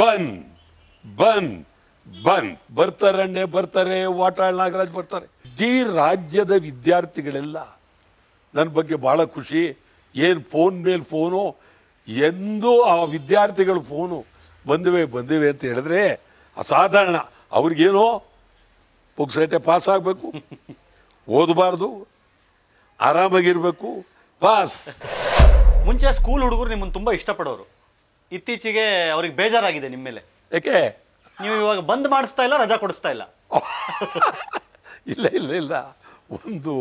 ಬನ್ ಬನ್ ಬನ್ ಅಣ್ಣೆ ಬರ್ತಾರೆ ವಾಟಾಳ್ ನಾಗರಾಜ್ ಬರ್ತಾರೆ ಇಡೀ ರಾಜ್ಯದ ವಿದ್ಯಾರ್ಥಿಗಳೆಲ್ಲ ನನ್ನ ಬಗ್ಗೆ ಭಾಳ ಖುಷಿ ಏನು ಫೋನ್ ಮೇಲೆ ಫೋನು ಎಂದೂ ಆ ವಿದ್ಯಾರ್ಥಿಗಳು ಫೋನು ಬಂದಿವೆ ಬಂದಿವೆ ಅಂತ ಹೇಳಿದ್ರೆ ಅಸಾಧಾರಣ ಅವ್ರಿಗೇನೋ ಪುಕ್ಸೇಟೆ ಪಾಸ್ ಆಗಬೇಕು ಓದಬಾರ್ದು ಆರಾಮಾಗಿರಬೇಕು ಪಾಸ್ ಮುಂಚೆ ಸ್ಕೂಲ್ ಹುಡುಗರು ನಿಮ್ಮನ್ನು ತುಂಬ ಇಷ್ಟಪಡೋರು ಇತ್ತೀಚೆಗೆ ಅವ್ರಿಗೆ ಬೇಜಾರಾಗಿದೆ ನಿಮ್ಮ ಮೇಲೆ ಯಾಕೆ ನೀವು ಇವಾಗ ಬಂದ್ ಮಾಡಿಸ್ತಾ ಇಲ್ಲ ರಜಾ ಕೊಡಿಸ್ತಾ ಇಲ್ಲ ಇಲ್ಲ ಇಲ್ಲ ಇಲ್ಲ ಒಂದು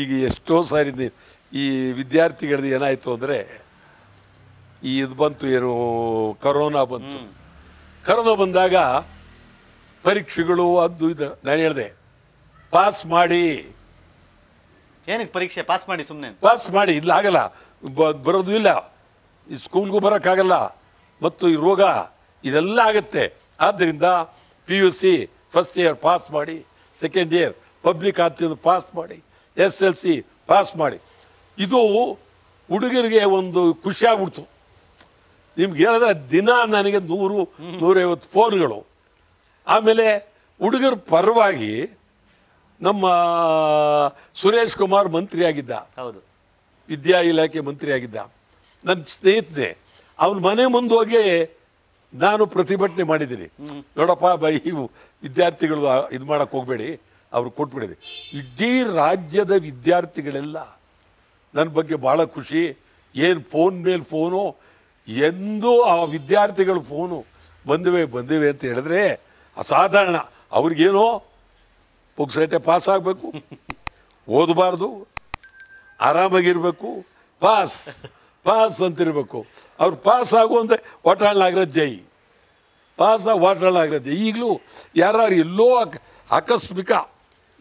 ಈಗ ಎಷ್ಟೋ ಸಾರಿ ಈ ವಿದ್ಯಾರ್ಥಿಗಳದ್ದು ಏನಾಯಿತು ಅಂದರೆ ಈ ಇದು ಬಂತು ಏನು ಕರೋನಾ ಬಂತು ಕರೋನಾ ಬಂದಾಗ ಪರೀಕ್ಷೆಗಳು ಅದು ಇದು ನಾನು ಹೇಳಿದೆ ಪಾಸ್ ಮಾಡಿ ಏನಕ್ಕೆ ಪರೀಕ್ಷೆ ಪಾಸ್ ಮಾಡಿ ಸುಮ್ಮನೆ ಪಾಸ್ ಮಾಡಿ ಇಲ್ಲ ಆಗಲ್ಲ ಬರೋದು ಇಲ್ಲ ಈ ಸ್ಕೂಲ್ಗೂ ಬರೋಕ್ಕಾಗಲ್ಲ ಮತ್ತು ಈ ರೋಗ ಇದೆಲ್ಲ ಆಗುತ್ತೆ ಆದ್ದರಿಂದ P U C first year pass ಮಾಡಿ ಸೆಕೆಂಡ್ ಇಯರ್ ಪಬ್ಲಿಕ್ ಆಗ್ತಿದ್ದು ಪಾಸ್ ಮಾಡಿ ಎಸ್ ಎಲ್ ಸಿ ಪಾಸ್ ಮಾಡಿ ಇದು ಹುಡುಗರಿಗೆ ಒಂದು ಖುಷಿಯಾಗ್ಬಿಡ್ತು ನಿಮ್ಗೆ ಹೇಳಿದ್ರೆ ದಿನ ನನಗೆ ನೂರು ನೂರೈವತ್ತು ಫೋನ್ಗಳು ಆಮೇಲೆ ಹುಡುಗರ ಪರವಾಗಿ ನಮ್ಮ ಸುರೇಶ್ ಕುಮಾರ್ ಮಂತ್ರಿಯಾಗಿದ್ದ ಹೌದು ವಿದ್ಯಾ ಇಲಾಖೆ ಮಂತ್ರಿಯಾಗಿದ್ದ ನನ್ನ ಸ್ನೇಹಿತನೆ ಅವನ ಮನೆ ಮುಂದೆ ಹೋಗಿ ನಾನು ಪ್ರತಿಭಟನೆ ಮಾಡಿದ್ದೀನಿ ನೋಡಪ್ಪ ಬೈ ವಿದ್ಯಾರ್ಥಿಗಳು ಇದು ಮಾಡೋಕ್ಕೆ ಹೋಗಬೇಡಿ ಅವರು ಕೊಟ್ಬಿಡಿದೆ ಇಡೀ ರಾಜ್ಯದ ವಿದ್ಯಾರ್ಥಿಗಳೆಲ್ಲ ನನ್ನ ಬಗ್ಗೆ ಭಾಳ ಖುಷಿ ಏನು ಫೋನ್ ಮೇಲೆ ಫೋನು ಎಂದೂ ಆ ವಿದ್ಯಾರ್ಥಿಗಳು ಫೋನು ಬಂದಿವೆ ಬಂದಿವೆ ಅಂತ ಹೇಳಿದ್ರೆ ಅಸಾಧಾರಣ ಅವ್ರಿಗೇನೋ ಪುಕ್ಸೈಟೆ ಪಾಸ್ ಆಗಬೇಕು ಓದಬಾರ್ದು ಆರಾಮಾಗಿರಬೇಕು ಪಾಸ್ ಪಾಸ್ ಅಂತಿರಬೇಕು ಅವ್ರು ಪಾಸ್ ಆಗುವಂತೆ ಅಂದರೆ ಜೈ ಪಾಸ್ ಆಗಿ ಆಗಿರೋ ಜೈ ಈಗಲೂ ಯಾರು ಎಲ್ಲೋ ಆಕಸ್ಮಿಕ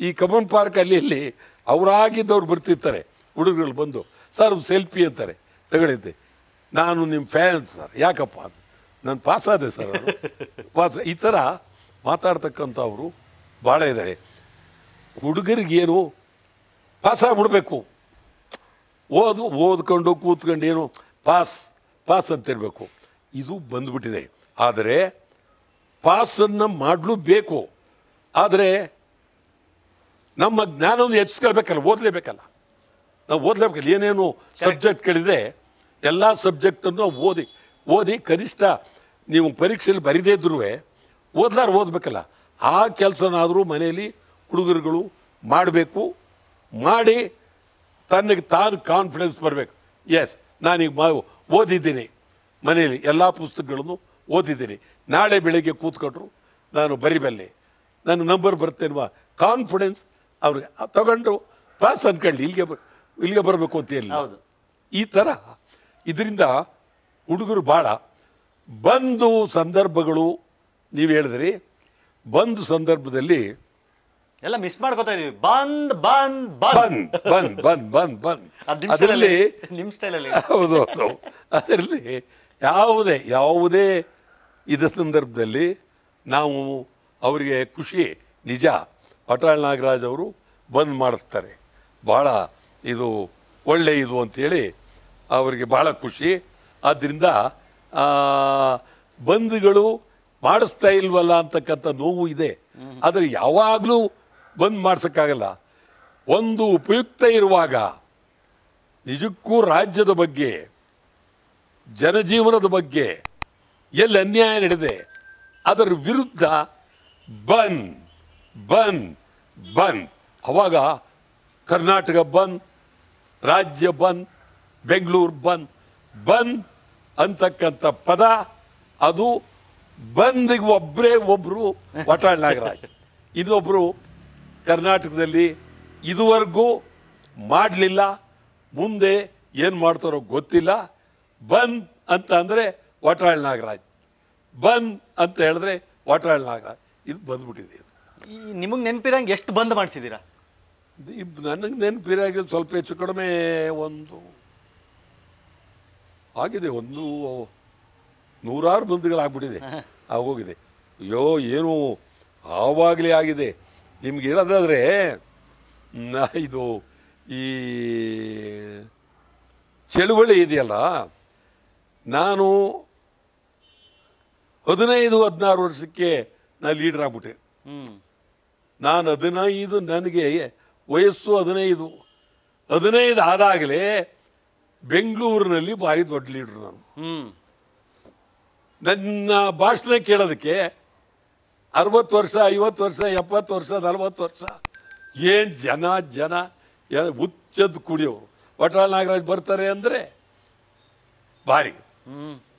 ಈ ಕಮನ್ ಪಾರ್ಕ್ ಅಲ್ಲಿ ಇಲ್ಲಿ ಅವರಾಗಿದ್ದವ್ರು ಬರ್ತಿರ್ತಾರೆ ಹುಡುಗರು ಬಂದು ಸರ್ ಸೆಲ್ಫಿ ಅಂತಾರೆ ತಗೊಳಿದ್ದೆ ನಾನು ನಿಮ್ಮ ಫ್ಯಾನ್ ಸರ್ ಯಾಕಪ್ಪ ನಾನು ಪಾಸ್ ಆದೆ ಸರ್ ಪಾಸ್ ಈ ಥರ ಮಾತಾಡ್ತಕ್ಕಂಥವ್ರು ಭಾಳ ಇದ್ದಾರೆ ಹುಡುಗರಿಗೇನು ಪಾಸ್ ಆಗಿಬಿಡ್ಬೇಕು ಓದು ಓದ್ಕೊಂಡು ಕೂತ್ಕೊಂಡು ಏನು ಪಾಸ್ ಪಾಸ್ ಅಂತಿರಬೇಕು ಇದು ಬಂದ್ಬಿಟ್ಟಿದೆ ಆದರೆ ಪಾಸನ್ನು ಮಾಡಲು ಬೇಕು ಆದರೆ ನಮ್ಮ ಜ್ಞಾನವನ್ನು ಹೆಚ್ಚಿಸ್ಕೊಳ್ಬೇಕಲ್ಲ ಓದಲೇಬೇಕಲ್ಲ ನಾವು ಓದಲೇಬೇಕಲ್ಲ ಏನೇನು ಸಬ್ಜೆಕ್ಟ್ಗಳಿದೆ ಎಲ್ಲ ಸಬ್ಜೆಕ್ಟನ್ನು ಓದಿ ಓದಿ ಕನಿಷ್ಠ ನೀವು ಪರೀಕ್ಷೆಯಲ್ಲಿ ಬರೀದೇ ಇದ್ರೂ ಓದ್ಲಾರು ಓದಬೇಕಲ್ಲ ಆ ಕೆಲಸನಾದರೂ ಮನೆಯಲ್ಲಿ ಹುಡುಗರುಗಳು ಮಾಡಬೇಕು ಮಾಡಿ ತನಗೆ ತಾನು ಕಾನ್ಫಿಡೆನ್ಸ್ ಬರಬೇಕು ಎಸ್ ನಾನೀಗ ಮ ಓದಿದ್ದೀನಿ ಮನೆಯಲ್ಲಿ ಎಲ್ಲ ಪುಸ್ತಕಗಳನ್ನು ಓದಿದ್ದೀನಿ ನಾಳೆ ಬೆಳಗ್ಗೆ ಕೂತ್ಕೊಂಡ್ರು ನಾನು ಬರಿಬಲ್ಲೆ ನನ್ನ ನಂಬರ್ ಬರ್ತೇನ್ವಾ ಕಾನ್ಫಿಡೆನ್ಸ್ ಅವ್ರಿಗೆ ತಗೊಂಡು ಪಾಸ್ ಅನ್ಕೊಳ್ಳಿ ಇಲ್ಲಿಗೆ ಇಲ್ಲಿಗೆ ಬರಬೇಕು ಅಂತ ಹೇಳಿ ಈ ಥರ ಇದರಿಂದ ಹುಡುಗರು ಭಾಳ ಬಂದು ಸಂದರ್ಭಗಳು ನೀವು ಹೇಳಿದ್ರಿ ಬಂದು ಸಂದರ್ಭದಲ್ಲಿ ಎಲ್ಲ ಮಿಸ್ ಮಾಡ್ಕೋತಾ ಇದೀವಿ ಬಂದ್ ಬಂದ್ ಬಂದ್ ಬಂದ್ ಬಂದ್ ಬಂದ್ ಬಂದ್ ಅದರಲ್ಲಿ ನಿಮ್ಮ ಸ್ಟೈಲಲ್ಲಿ ಹೌದು ಹೌದು ಅದರಲ್ಲಿ ಯಾವುದೇ ಯಾವುದೇ ಇದ ಸಂದರ್ಭದಲ್ಲಿ ನಾವು ಅವರಿಗೆ ಖುಷಿ ನಿಜ ಪಟಾಳ್ ನಾಗರಾಜ್ ಅವರು ಬಂದ್ ಮಾಡಿಸ್ತಾರೆ ಭಾಳ ಇದು ಒಳ್ಳೆ ಇದು ಅಂತೇಳಿ ಅವರಿಗೆ ಭಾಳ ಖುಷಿ ಆದ್ದರಿಂದ ಬಂದ್ಗಳು ಮಾಡಿಸ್ತಾ ಇಲ್ವಲ್ಲ ಅಂತಕ್ಕಂಥ ನೋವು ಇದೆ ಆದರೆ ಯಾವಾಗಲೂ ಬಂದ್ ಮಾಡಿಸೋಕ್ಕಾಗಲ್ಲ ಒಂದು ಉಪಯುಕ್ತ ಇರುವಾಗ ನಿಜಕ್ಕೂ ರಾಜ್ಯದ ಬಗ್ಗೆ ಜನಜೀವನದ ಬಗ್ಗೆ ಎಲ್ಲಿ ಅನ್ಯಾಯ ನಡೆದೆ ಅದರ ವಿರುದ್ಧ ಬಂದ್ ಬಂದ್ ಬಂದ್ ಅವಾಗ ಕರ್ನಾಟಕ ಬಂದ್ ರಾಜ್ಯ ಬಂದ್ ಬೆಂಗಳೂರು ಬಂದ್ ಬಂದ್ ಅಂತಕ್ಕಂಥ ಪದ ಅದು ಬಂದಿಗೆ ಒಬ್ಬರೇ ಒಬ್ಬರು ವಟಾಳ್ ನಾಗರಾಜ್ ಇನ್ನೊಬ್ಬರು ಕರ್ನಾಟಕದಲ್ಲಿ ಇದುವರೆಗೂ ಮಾಡಲಿಲ್ಲ ಮುಂದೆ ಏನು ಮಾಡ್ತಾರೋ ಗೊತ್ತಿಲ್ಲ ಬಂದ್ ಅಂತ ಅಂದರೆ ವಾಟಾಳ್ ನಾಗರಾಜ್ ಬಂದ್ ಅಂತ ಹೇಳಿದ್ರೆ ವಾಟಾಳ್ ನಾಗರಾಜ್ ಇದು ಬಂದ್ಬಿಟ್ಟಿದೆ ನಿಮಗೆ ನೆನಪಿರಂಗೆ ಎಷ್ಟು ಬಂದ್ ಮಾಡಿಸಿದ್ದೀರಾ ನನಗೆ ನೆನಪಿರಾಗಿ ಸ್ವಲ್ಪ ಹೆಚ್ಚು ಕಡಿಮೆ ಒಂದು ಆಗಿದೆ ಒಂದು ನೂರಾರು ಬಂದ್ಗಳಾಗ್ಬಿಟ್ಟಿದೆ ಆಗೋಗಿದೆ ಅಯ್ಯೋ ಏನು ಆವಾಗಲೇ ಆಗಿದೆ ನಿಮ್ಗೆ ಹೇಳೋದಾದರೆ ಇದು ಈ ಚಳುವಳಿ ಇದೆಯಲ್ಲ ನಾನು ಹದಿನೈದು ಹದಿನಾರು ವರ್ಷಕ್ಕೆ ನಾನು ಲೀಡರ್ ಆಗ್ಬಿಟ್ಟೆ ನಾನು ಹದಿನೈದು ನನಗೆ ವಯಸ್ಸು ಹದಿನೈದು ಹದಿನೈದು ಆದಾಗಲೇ ಬೆಂಗಳೂರಿನಲ್ಲಿ ಭಾರಿ ದೊಡ್ಡ ಲೀಡ್ರು ನಾನು ನನ್ನ ಭಾಷಣ ಕೇಳೋದಕ್ಕೆ ಅರವತ್ತು ವರ್ಷ ಐವತ್ತು ವರ್ಷ ಎಪ್ಪತ್ತು ವರ್ಷ ನಲವತ್ತು ವರ್ಷ ಏನು ಜನ ಜನ ಹುಚ್ಚದ್ದು ಕುಡಿಯೋ ವಟಾಳ್ ನಾಗರಾಜ್ ಬರ್ತಾರೆ ಅಂದರೆ ಭಾರಿ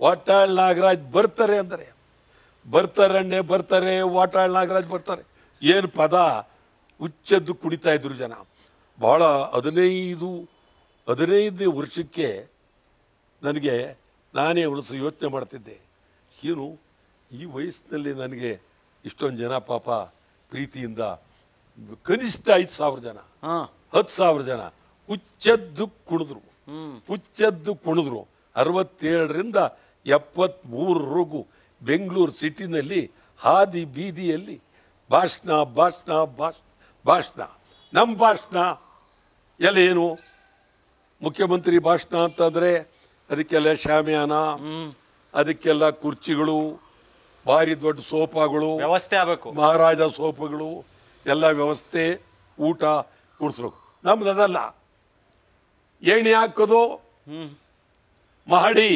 ವಟಾಳ್ ನಾಗರಾಜ್ ಬರ್ತಾರೆ ಅಂದರೆ ಬರ್ತಾರಣ್ಣೆ ಬರ್ತಾರೆ ವಾಟಾಳ್ ನಾಗರಾಜ್ ಬರ್ತಾರೆ ಏನು ಪದ ಹುಚ್ಚದ್ದು ಕುಡಿತಾ ಇದ್ರು ಜನ ಭಾಳ ಹದಿನೈದು ಹದಿನೈದು ವರ್ಷಕ್ಕೆ ನನಗೆ ನಾನೇ ಉಳಿಸು ಯೋಚನೆ ಮಾಡ್ತಿದ್ದೆ ಏನು ಈ ವಯಸ್ಸಿನಲ್ಲಿ ನನಗೆ ಇಷ್ಟೊಂದು ಜನ ಪಾಪ ಪ್ರೀತಿಯಿಂದ ಕನಿಷ್ಠ ಐದು ಸಾವಿರ ಜನ ಹತ್ತು ಸಾವಿರ ಜನ ಹುಚ್ಚದ್ದು ಕುಣಿದ್ರು ಹುಚ್ಚದ್ದು ಕುಣಿದ್ರು ಅರವತ್ತೇಳರಿಂದ ಎಪ್ಪತ್ತ್ಮೂರವರೆಗೂ ಬೆಂಗಳೂರು ಸಿಟಿನಲ್ಲಿ ಹಾದಿ ಬೀದಿಯಲ್ಲಿ ಭಾಷಣ ಭಾಷಣ ಭಾಷಣ ಭಾಷಣ ನಮ್ಮ ಭಾಷಣ ಎಲ್ಲ ಏನು ಮುಖ್ಯಮಂತ್ರಿ ಭಾಷಣ ಅಂತಂದರೆ ಅದಕ್ಕೆಲ್ಲ ಶಾಮಿಯಾನ ಅದಕ್ಕೆಲ್ಲ ಕುರ್ಚಿಗಳು ಭಾರಿ ದೊಡ್ಡ ಸೋಫಾಗಳು ವ್ಯವಸ್ಥೆ ಆಗಬೇಕು ಮಹಾರಾಜ ಸೋಫಾಗಳು ಎಲ್ಲ ವ್ಯವಸ್ಥೆ ಊಟ ಉಡಿಸ್ಬೇಕು ನಮ್ದು ಅದಲ್ಲ ಏಣಿ ಹಾಕೋದು ಮಹಡಿ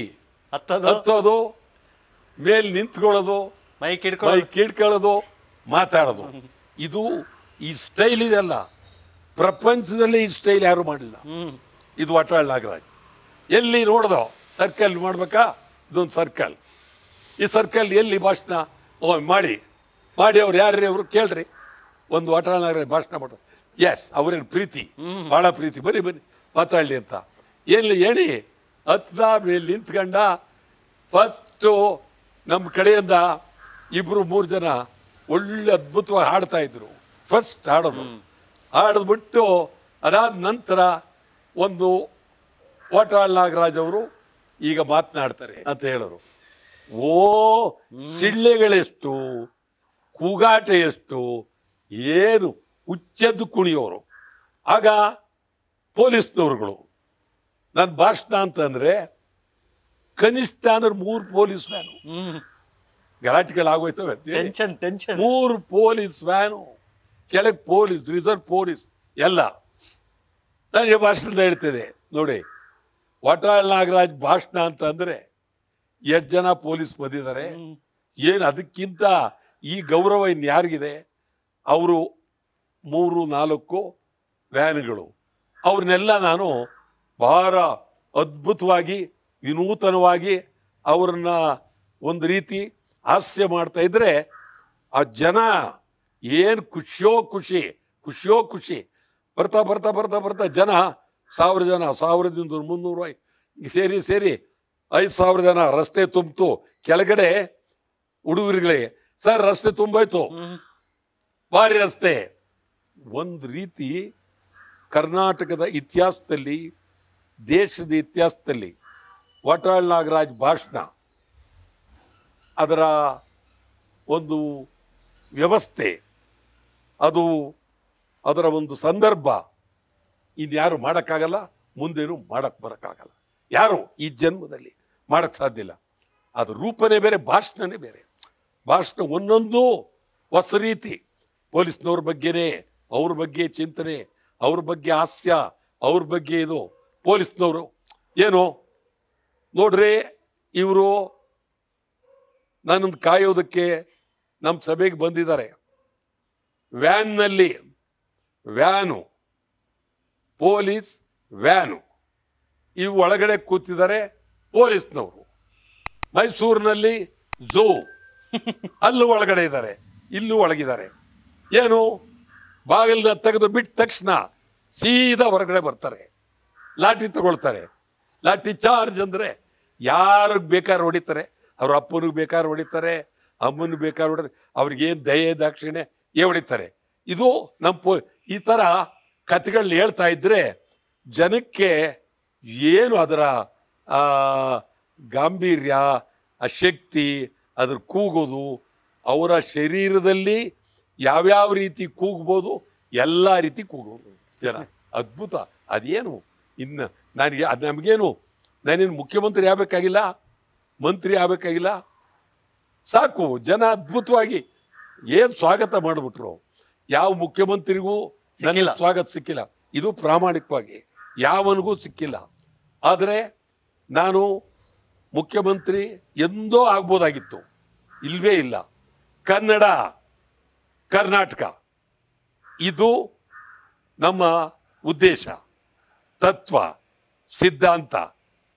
ಹತ್ತೋದು ಹತ್ತೋದು ಮೇಲೆ ನಿಂತ್ಕೊಳ್ಳೋದು ಮೈ ಕಿಡ್ಕೊ ಮೈಕ್ ಕಿಡ್ಕೊಳ್ಳೋದು ಮಾತಾಡೋದು ಇದು ಈ ಸ್ಟೈಲ್ ಅಲ್ಲ ಪ್ರಪಂಚದಲ್ಲಿ ಈ ಸ್ಟೈಲ್ ಯಾರು ಮಾಡಿಲ್ಲ ಇದು ವಾಟಾಳ್ ನಾಗರಾಜ್ ಎಲ್ಲಿ ನೋಡ್ದೋ ಸರ್ಕಲ್ ಮಾಡಬೇಕಾ ಇದೊಂದು ಸರ್ಕಲ್ ಈ ಸರ್ಕಲ್ ಎಲ್ಲಿ ಭಾಷಣ ಓ ಮಾಡಿ ಮಾಡಿ ಅವ್ರು ಯಾರು ಅವರು ಕೇಳ್ರಿ ಒಂದು ನಾಗರಾಜ್ ಭಾಷಣ ಮಾಡ ಎಸ್ ಅವ್ರೇನು ಪ್ರೀತಿ ಭಾಳ ಪ್ರೀತಿ ಬನ್ನಿ ಬನ್ನಿ ಮಾತಾಡಲಿ ಅಂತ ಎಲ್ಲಿ ಹೇಳಿ ಹತ್ತ ಮೇಲೆ ನಿಂತ್ಕಂಡ ಫಸ್ಟು ನಮ್ಮ ಕಡೆಯಿಂದ ಇಬ್ಬರು ಮೂರು ಜನ ಒಳ್ಳೆ ಅದ್ಭುತವಾಗಿ ಹಾಡ್ತಾ ಇದ್ರು ಫಸ್ಟ್ ಹಾಡೋದು ಹಾಡಿದ್ಬಿಟ್ಟು ಅದಾದ ನಂತರ ಒಂದು ವಾಟಾಳ್ ನಾಗರಾಜ್ ಅವರು ಈಗ ಮಾತನಾಡ್ತಾರೆ ಅಂತ ಹೇಳೋರು ಓ ಸಿಳ್ಳೆಗಳೆಷ್ಟು ಕೂಗಾಟ ಎಷ್ಟು ಏನು ಹುಚ್ಚದ್ದು ಕುಣಿಯೋರು ಆಗ ಪೊಲೀಸ್ನವ್ರುಗಳು ನನ್ನ ಭಾಷಣ ಅಂತಂದರೆ ಕನಿಷ್ಠ ಅಂದ್ರೆ ಮೂರು ಪೊಲೀಸ್ ವ್ಯಾನು ಗಲಾಟೆಗಳಾಗೋಯ್ತವೆ ಟೆನ್ಷನ್ ಟೆನ್ಷನ್ ಮೂರು ಪೊಲೀಸ್ ವ್ಯಾನು ಕೆಳಗೆ ಪೊಲೀಸ್ ರಿಸರ್ವ್ ಪೊಲೀಸ್ ಎಲ್ಲ ನಾನು ಭಾಷಣದ ಹೇಳ್ತಿದೆ ನೋಡಿ ವಾಟಾಳ್ ನಾಗರಾಜ್ ಭಾಷಣ ಅಂತಂದರೆ ಎಷ್ಟು ಜನ ಪೊಲೀಸ್ ಬಂದಿದ್ದಾರೆ ಏನು ಅದಕ್ಕಿಂತ ಈ ಗೌರವ ಇನ್ಯಾರಿಗಿದೆ ಅವರು ಮೂರು ನಾಲ್ಕು ವ್ಯಾನ್ಗಳು ಅವ್ರನ್ನೆಲ್ಲ ನಾನು ಬಹಳ ಅದ್ಭುತವಾಗಿ ವಿನೂತನವಾಗಿ ಅವ್ರನ್ನ ಒಂದು ರೀತಿ ಹಾಸ್ಯ ಮಾಡ್ತಾ ಇದ್ದರೆ ಆ ಜನ ಏನು ಖುಷಿಯೋ ಖುಷಿ ಖುಷಿಯೋ ಖುಷಿ ಬರ್ತಾ ಬರ್ತಾ ಬರ್ತಾ ಬರ್ತಾ ಜನ ಸಾವಿರ ಜನ ಸಾವಿರದಿಂದ ಮುನ್ನೂರು ಸೇರಿ ಸೇರಿ ಐದು ಸಾವಿರ ಜನ ರಸ್ತೆ ತುಂಬಿತು ಕೆಳಗಡೆ ಹುಡುಗರುಗಳಿಗೆ ಸರ್ ರಸ್ತೆ ತುಂಬಾಯ್ತು ಭಾರಿ ರಸ್ತೆ ಒಂದು ರೀತಿ ಕರ್ನಾಟಕದ ಇತಿಹಾಸದಲ್ಲಿ ದೇಶದ ಇತಿಹಾಸದಲ್ಲಿ ವಟಾಳ್ ನಾಗರಾಜ್ ಭಾಷಣ ಅದರ ಒಂದು ವ್ಯವಸ್ಥೆ ಅದು ಅದರ ಒಂದು ಸಂದರ್ಭ ಇನ್ಯಾರು ಮಾಡೋಕ್ಕಾಗಲ್ಲ ಮುಂದೇನು ಮಾಡಕ್ಕೆ ಬರೋಕ್ಕಾಗಲ್ಲ ಯಾರು ಈ ಜನ್ಮದಲ್ಲಿ ಮಾಡೋಕ್ಕೆ ಸಾಧ್ಯ ಇಲ್ಲ ಅದು ರೂಪನೇ ಬೇರೆ ಭಾಷಣನೇ ಬೇರೆ ಭಾಷಣ ಒಂದೊಂದು ಹೊಸ ರೀತಿ ಪೊಲೀಸ್ನವ್ರ ಬಗ್ಗೆನೇ ಅವ್ರ ಬಗ್ಗೆ ಚಿಂತನೆ ಅವ್ರ ಬಗ್ಗೆ ಹಾಸ್ಯ ಅವ್ರ ಬಗ್ಗೆ ಇದು ಪೊಲೀಸ್ನವರು ಏನು ನೋಡ್ರಿ ಇವರು ನನ್ನನ್ನು ಕಾಯೋದಕ್ಕೆ ನಮ್ಮ ಸಭೆಗೆ ಬಂದಿದ್ದಾರೆ ವ್ಯಾನ್ನಲ್ಲಿ ವ್ಯಾನು ಪೊಲೀಸ್ ವ್ಯಾನು ಇವು ಒಳಗಡೆ ಕೂತಿದ್ದಾರೆ ಪೊಲೀಸ್ನವರು ಮೈಸೂರಿನಲ್ಲಿ ಝೂ ಅಲ್ಲೂ ಒಳಗಡೆ ಇದ್ದಾರೆ ಇಲ್ಲೂ ಒಳಗಿದ್ದಾರೆ ಏನು ಬಾಗಿಲ ತೆಗೆದು ಬಿಟ್ಟ ತಕ್ಷಣ ಸೀದಾ ಹೊರಗಡೆ ಬರ್ತಾರೆ ಲಾಠಿ ತಗೊಳ್ತಾರೆ ಲಾಠಿ ಚಾರ್ಜ್ ಅಂದರೆ ಯಾರಿಗೆ ಬೇಕಾದ್ರೆ ಹೊಡಿತಾರೆ ಅವ್ರ ಅಪ್ಪನಿಗೆ ಬೇಕಾದ್ರೆ ಹೊಡಿತಾರೆ ಅಮ್ಮನಿಗೆ ಬೇಕಾದ್ರೆ ಹೊಡಿತಾರೆ ಅವ್ರಿಗೇನು ದಯೆ ದಾಕ್ಷಿಣೆ ಏ ಹೊಡಿತಾರೆ ಇದು ನಮ್ಮ ಪೊ ಈ ಥರ ಕಥೆಗಳನ್ನ ಹೇಳ್ತಾ ಇದ್ದರೆ ಜನಕ್ಕೆ ಏನು ಅದರ ಆ ಗಾಂಭೀರ್ಯ ಆ ಶಕ್ತಿ ಅದ್ರ ಕೂಗೋದು ಅವರ ಶರೀರದಲ್ಲಿ ಯಾವ್ಯಾವ ರೀತಿ ಕೂಗ್ಬೋದು ಎಲ್ಲ ರೀತಿ ಕೂಗೋದು ಜನ ಅದ್ಭುತ ಅದೇನು ಇನ್ನು ನನಗೆ ಅದು ನಮಗೇನು ನಾನೇನು ಮುಖ್ಯಮಂತ್ರಿ ಆಗಬೇಕಾಗಿಲ್ಲ ಮಂತ್ರಿ ಆಗಬೇಕಾಗಿಲ್ಲ ಸಾಕು ಜನ ಅದ್ಭುತವಾಗಿ ಏನು ಸ್ವಾಗತ ಮಾಡಿಬಿಟ್ರು ಯಾವ ಮುಖ್ಯಮಂತ್ರಿಗೂ ನನಗೆ ಸ್ವಾಗತ ಸಿಕ್ಕಿಲ್ಲ ಇದು ಪ್ರಾಮಾಣಿಕವಾಗಿ ಯಾವನಿಗೂ ಸಿಕ್ಕಿಲ್ಲ ಆದರೆ ನಾನು ಮುಖ್ಯಮಂತ್ರಿ ಎಂದೋ ಆಗ್ಬೋದಾಗಿತ್ತು ಇಲ್ವೇ ಇಲ್ಲ ಕನ್ನಡ ಕರ್ನಾಟಕ ಇದು ನಮ್ಮ ಉದ್ದೇಶ ತತ್ವ ಸಿದ್ಧಾಂತ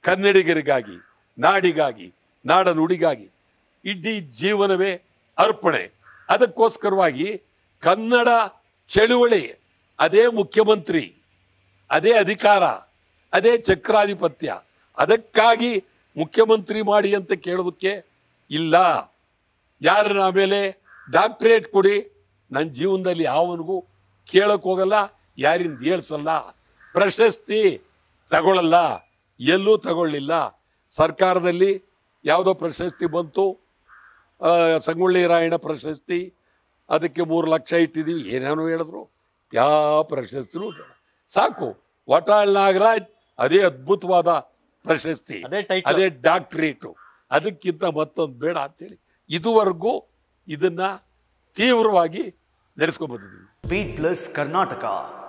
ಕನ್ನಡಿಗರಿಗಾಗಿ ನಾಡಿಗಾಗಿ ನಾಡ ನುಡಿಗಾಗಿ ಇಡೀ ಜೀವನವೇ ಅರ್ಪಣೆ ಅದಕ್ಕೋಸ್ಕರವಾಗಿ ಕನ್ನಡ ಚಳುವಳಿ ಅದೇ ಮುಖ್ಯಮಂತ್ರಿ ಅದೇ ಅಧಿಕಾರ ಅದೇ ಚಕ್ರಾಧಿಪತ್ಯ ಅದಕ್ಕಾಗಿ ಮುಖ್ಯಮಂತ್ರಿ ಮಾಡಿ ಅಂತ ಕೇಳೋದಕ್ಕೆ ಇಲ್ಲ ಯಾರನ್ನ ಆಮೇಲೆ ಡಾಕ್ಟ್ರೇಟ್ ಕೊಡಿ ನನ್ನ ಜೀವನದಲ್ಲಿ ಯಾವನಿಗೂ ಕೇಳಕ್ಕೆ ಹೋಗಲ್ಲ ಯಾರಿಂದ ಹೇಳ್ಸಲ್ಲ ಪ್ರಶಸ್ತಿ ತಗೊಳ್ಳಲ್ಲ ಎಲ್ಲೂ ತಗೊಳ್ಳಿಲ್ಲ ಸರ್ಕಾರದಲ್ಲಿ ಯಾವುದೋ ಪ್ರಶಸ್ತಿ ಬಂತು ಸಂಗೊಳ್ಳಿ ರಾಯಣ್ಣ ಪ್ರಶಸ್ತಿ ಅದಕ್ಕೆ ಮೂರು ಲಕ್ಷ ಇಟ್ಟಿದ್ದೀವಿ ಏನೇನೋ ಹೇಳಿದ್ರು ಯಾವ ಪ್ರಶಸ್ತಿನೂ ಸಾಕು ವಟಾಳ್ ನಾಗರಾಜ್ ಅದೇ ಅದ್ಭುತವಾದ ಪ್ರಶಸ್ತಿ ಅದೇ ಡಾಕ್ಟ್ರೇಟು ಅದಕ್ಕಿಂತ ಮತ್ತೊಂದು ಬೇಡ ಅಂತೇಳಿ ಇದುವರೆಗೂ ಇದನ್ನ ತೀವ್ರವಾಗಿ ನಡೆಸ್ಕೊಂಡ್ಬಂದಿದ್ದೀವಿ ಬೀಟ್ಲೆಸ್ ಕರ್ನಾಟಕ